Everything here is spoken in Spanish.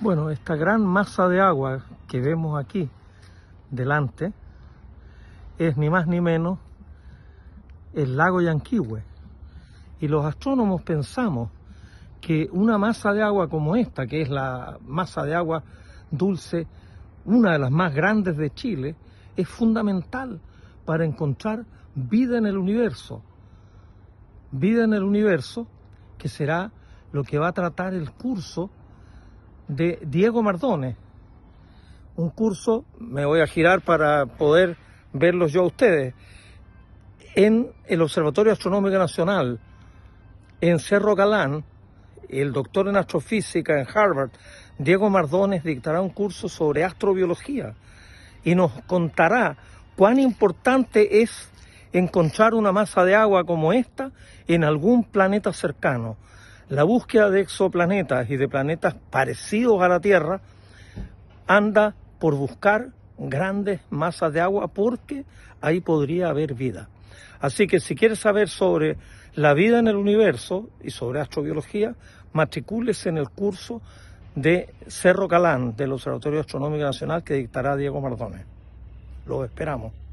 Bueno, esta gran masa de agua que vemos aquí delante es ni más ni menos el lago Yanquihue. Y los astrónomos pensamos que una masa de agua como esta, que es la masa de agua dulce, una de las más grandes de Chile, es fundamental para encontrar vida en el universo. Vida en el universo que será lo que va a tratar el curso de Diego Mardones. Un curso, me voy a girar para poder verlos yo a ustedes, en el Observatorio Astronómico Nacional, en Cerro Galán, el doctor en astrofísica en Harvard, Diego Mardones, dictará un curso sobre astrobiología y nos contará cuán importante es encontrar una masa de agua como esta en algún planeta cercano. La búsqueda de exoplanetas y de planetas parecidos a la Tierra anda por buscar grandes masas de agua porque ahí podría haber vida. Así que si quieres saber sobre la vida en el universo y sobre astrobiología, matricúlese en el curso de Cerro Calán del Observatorio Astronómico Nacional que dictará Diego Mardones. Lo esperamos.